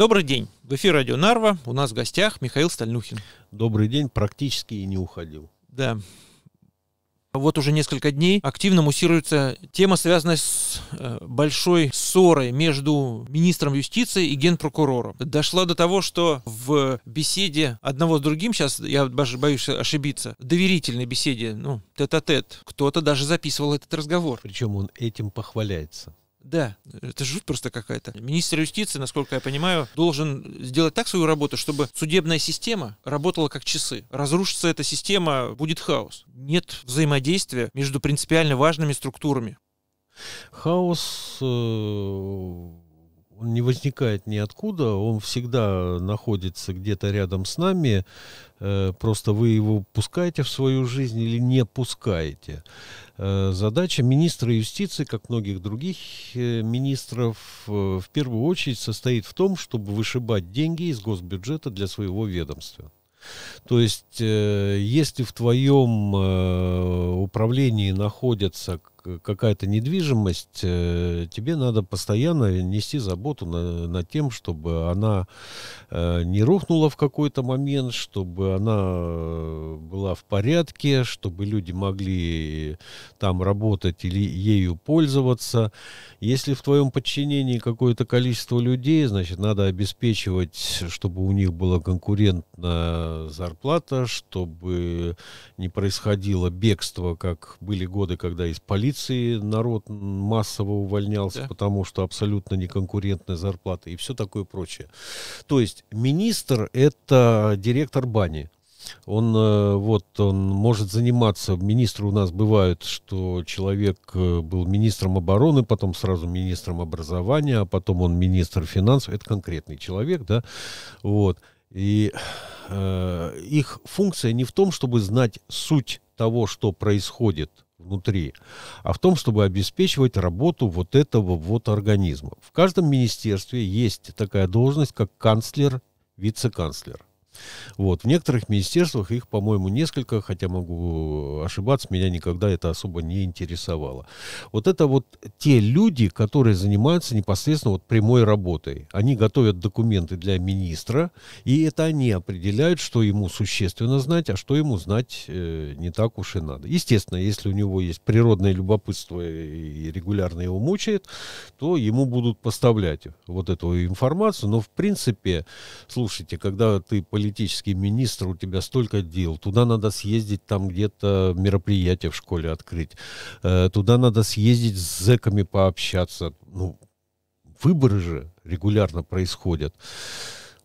Добрый день. В эфире радио Нарва. У нас в гостях Михаил Стальнухин. Добрый день. Практически и не уходил. Да. Вот уже несколько дней активно муссируется тема, связанная с э, большой ссорой между министром юстиции и генпрокурором. Дошла до того, что в беседе одного с другим, сейчас я даже боюсь ошибиться, в доверительной беседе, ну, тет-а-тет, кто-то даже записывал этот разговор. Причем он этим похваляется. Да, это жуть просто какая-то. Министр юстиции, насколько я понимаю, должен сделать так свою работу, чтобы судебная система работала как часы. Разрушится эта система, будет хаос. Нет взаимодействия между принципиально важными структурами. Хаос э, он не возникает ниоткуда, он всегда находится где-то рядом с нами, э, просто вы его пускаете в свою жизнь или не пускаете. Э, задача министра юстиции, как многих других э, министров, в первую очередь состоит в том, чтобы вышибать деньги из госбюджета для своего ведомства. То есть, если в твоем управлении находятся Э, какая-то недвижимость, э, тебе надо постоянно нести заботу на, на тем, чтобы она э, не рухнула в какой-то момент, чтобы она была в порядке, чтобы люди могли там работать или ею пользоваться. Если в твоем подчинении какое-то количество людей, значит, надо обеспечивать, чтобы у них была конкурентная зарплата, чтобы не происходило бегство, как были годы, когда из полиции Турции народ массово увольнялся, да. потому что абсолютно неконкурентная зарплата и все такое прочее. То есть министр это директор бани. Он э, вот он может заниматься. Министры у нас бывают, что человек э, был министром обороны, потом сразу министром образования, а потом он министр финансов. Это конкретный человек, да, вот. И э, их функция не в том, чтобы знать суть того, что происходит внутри, а в том, чтобы обеспечивать работу вот этого вот организма. В каждом министерстве есть такая должность, как канцлер, вице-канцлер. Вот. В некоторых министерствах их, по-моему, несколько, хотя могу ошибаться, меня никогда это особо не интересовало. Вот это вот те люди, которые занимаются непосредственно вот прямой работой. Они готовят документы для министра, и это они определяют, что ему существенно знать, а что ему знать э, не так уж и надо. Естественно, если у него есть природное любопытство и регулярно его мучает, то ему будут поставлять вот эту информацию. Но, в принципе, слушайте, когда ты политический министр, у тебя столько дел, туда надо съездить, там где-то мероприятие в школе открыть, э, туда надо съездить с зэками пообщаться. Ну, выборы же регулярно происходят.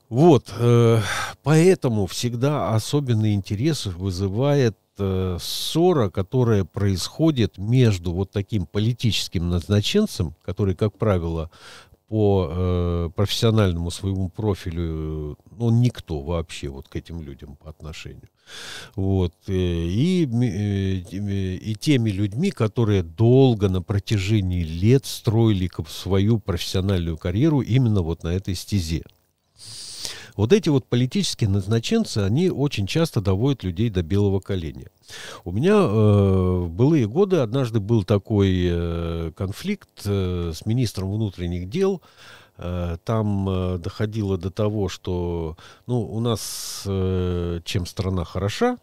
Вот, э, поэтому всегда особенный интерес вызывает э, ссора, которая происходит между вот таким политическим назначенцем, который, как правило, по э, профессиональному своему профилю, э, ну никто вообще вот к этим людям по отношению. Вот. Э, и, и, э, и теми людьми, которые долго на протяжении лет строили свою профессиональную карьеру именно вот на этой стезе. Вот эти вот политические назначенцы, они очень часто доводят людей до белого коленя. У меня э, в былые годы однажды был такой э, конфликт э, с министром внутренних дел, э, там э, доходило до того, что ну, у нас э, чем страна хороша,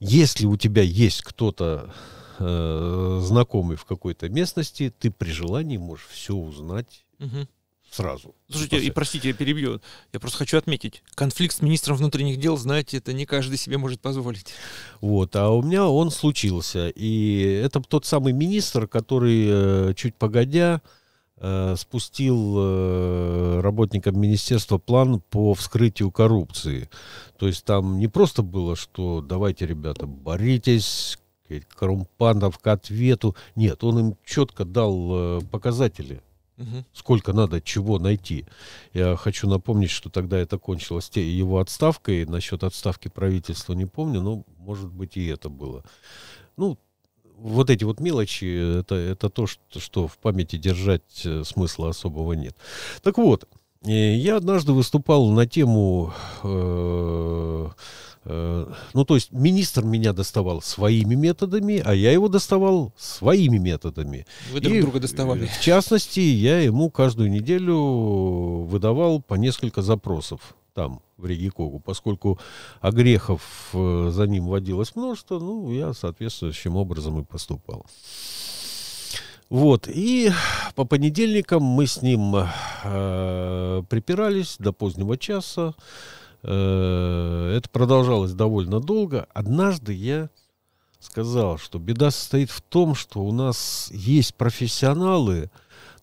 если у тебя есть кто-то знакомый в какой-то местности, ты при желании можешь все узнать. Угу сразу. Слушайте, и простите, я перебью. Я просто хочу отметить, конфликт с министром внутренних дел, знаете, это не каждый себе может позволить. Вот, а у меня он случился. И это тот самый министр, который э, чуть погодя э, спустил э, работникам министерства план по вскрытию коррупции. То есть там не просто было, что давайте, ребята, боритесь, коррумпантов к ответу. Нет, он им четко дал показатели Сколько надо чего найти. Я хочу напомнить, что тогда это кончилось его отставкой. Насчет отставки правительства не помню, но, может быть, и это было. Ну, вот эти вот мелочи, это, это то, что, что в памяти держать э, смысла особого нет. Так вот, э, я однажды выступал на тему... Э- Э, ну, то есть министр меня доставал своими методами, а я его доставал своими методами. Вы друг и, друга доставали. В частности, я ему каждую неделю выдавал по несколько запросов там, в Риге Когу, поскольку огрехов э, за ним водилось множество, ну, я соответствующим образом и поступал. Вот, и по понедельникам мы с ним э, припирались до позднего часа. Э, это продолжалось довольно долго. Однажды я сказал, что беда состоит в том, что у нас есть профессионалы,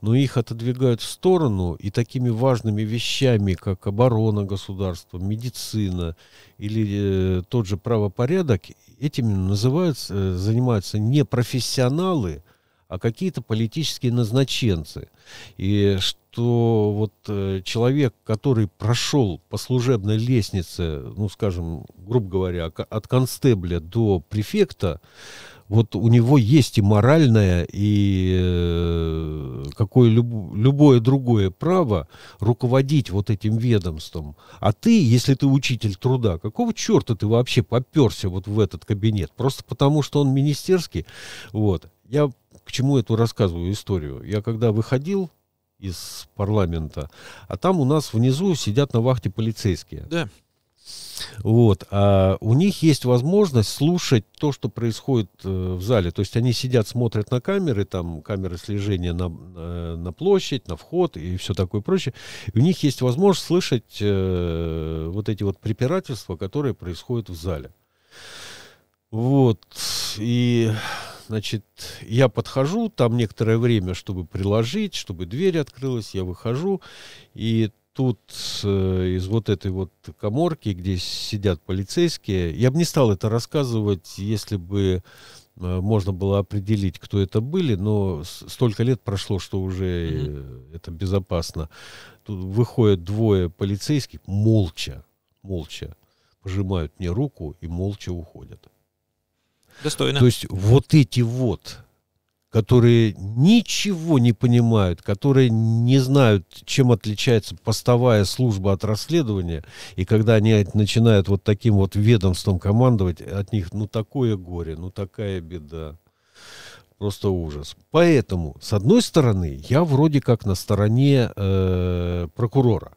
но их отодвигают в сторону, и такими важными вещами, как оборона государства, медицина или э, тот же правопорядок, этими называются, э, занимаются не профессионалы, а какие-то политические назначенцы. И что вот э, человек, который прошел по служебной лестнице, ну, скажем, грубо говоря, от констебля до префекта, вот у него есть и моральное, и э, какое люб, любое другое право руководить вот этим ведомством. А ты, если ты учитель труда, какого черта ты вообще поперся вот в этот кабинет? Просто потому, что он министерский? Вот. Я к чему эту рассказываю историю. Я когда выходил из парламента, а там у нас внизу сидят на вахте полицейские. Да. Вот. А у них есть возможность слушать то, что происходит э, в зале. То есть они сидят, смотрят на камеры, там камеры слежения на, э, на площадь, на вход и все такое прочее. И у них есть возможность слышать э, вот эти вот препирательства, которые происходят в зале. Вот. И Значит, я подхожу, там некоторое время, чтобы приложить, чтобы дверь открылась, я выхожу, и тут э, из вот этой вот коморки, где сидят полицейские, я бы не стал это рассказывать, если бы э, можно было определить, кто это были, но столько лет прошло, что уже mm это безопасно. Тут выходят двое полицейских молча, молча пожимают мне руку и молча уходят. Достойно. То есть вот эти вот которые ничего не понимают, которые не знают, чем отличается постовая служба от расследования, и когда они начинают вот таким вот ведомством командовать, от них ну такое горе, ну такая беда. Просто ужас. Поэтому, с одной стороны, я вроде как на стороне э, прокурора.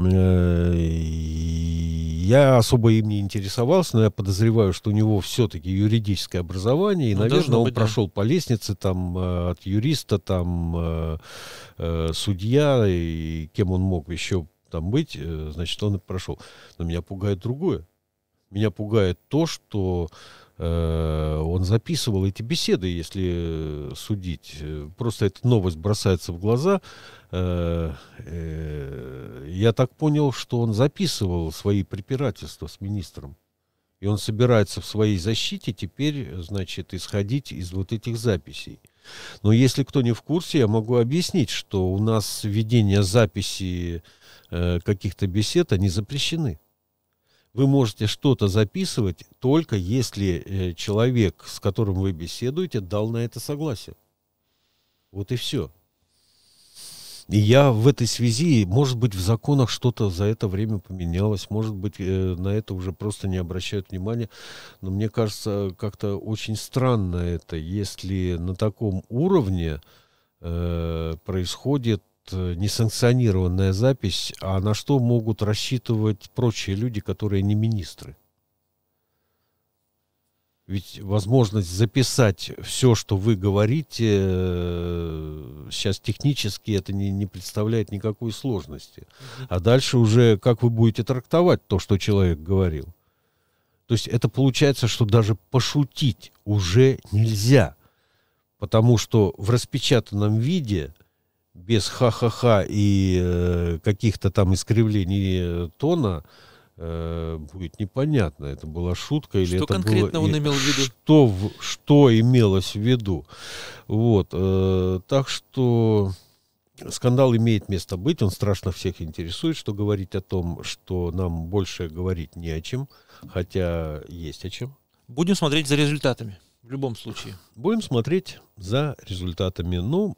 Э, я особо им не интересовался, но я подозреваю, что у него все-таки юридическое образование, и, ну, наверное, он быть, прошел да. по лестнице там э, от юриста, там э, э, судья, и кем он мог еще там быть, значит, он и прошел. Но меня пугает другое. Меня пугает то, что Э, он записывал эти беседы, если э, судить. Просто эта новость бросается в глаза. Э, я так понял, что он записывал свои препирательства с министром. И он собирается в своей защите теперь, значит, исходить из вот этих записей. Но если кто не в курсе, я могу объяснить, что у нас ведение записи каких-то бесед, они запрещены вы можете что-то записывать только если э, человек, с которым вы беседуете, дал на это согласие. Вот и все. И я в этой связи, может быть, в законах что-то за это время поменялось, может быть, э, на это уже просто не обращают внимания, но мне кажется, как-то очень странно это, если на таком уровне э, происходит Э, несанкционированная запись, а на что могут рассчитывать прочие люди, которые не министры? Ведь возможность записать все, что вы говорите, э, сейчас технически это не, не представляет никакой сложности. А дальше уже как вы будете трактовать то, что человек говорил. То есть это получается, что даже пошутить уже нельзя. Потому что в распечатанном виде – без ха-ха-ха и э, каких-то там искривлений э, тона э, будет непонятно, это была шутка или что это конкретно было... он имел в виду? Что, в, что имелось в виду? Вот, э, так что скандал имеет место быть, он страшно всех интересует, что говорить о том, что нам больше говорить не о чем, хотя есть о чем. Будем смотреть за результатами. В любом случае. Будем смотреть за результатами. Ну,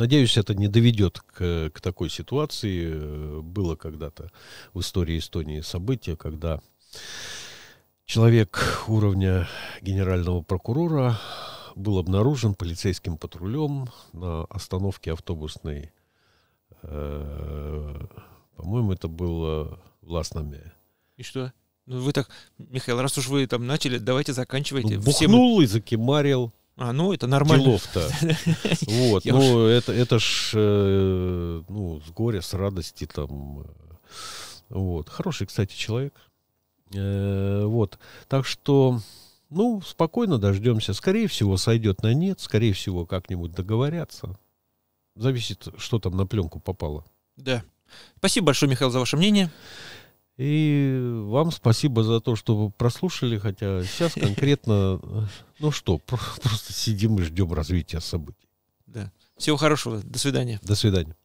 Надеюсь, это не доведет к, к такой ситуации. Было когда-то в истории Эстонии событие, когда человек уровня генерального прокурора был обнаружен полицейским патрулем на остановке автобусной. Э, по-моему, это было в Ласнаме. И что? Ну вы так, Михаил, раз уж вы там начали, давайте заканчивайте. Ну, бухнул всем... и закимарил. А, ну это нормально. Делов-то. Вот, ну это, это ж, э, ну, с горя, с радости там. Э, вот. Хороший, кстати, человек. Э, вот. Так что, ну, спокойно дождемся. Скорее всего, сойдет на нет. Скорее всего, как-нибудь договорятся. Зависит, что там на пленку попало. Да. Спасибо большое, Михаил, за ваше мнение. И вам спасибо за то, что вы прослушали, хотя сейчас конкретно, ну что, просто сидим и ждем развития событий. Да. Всего хорошего. До свидания. До свидания.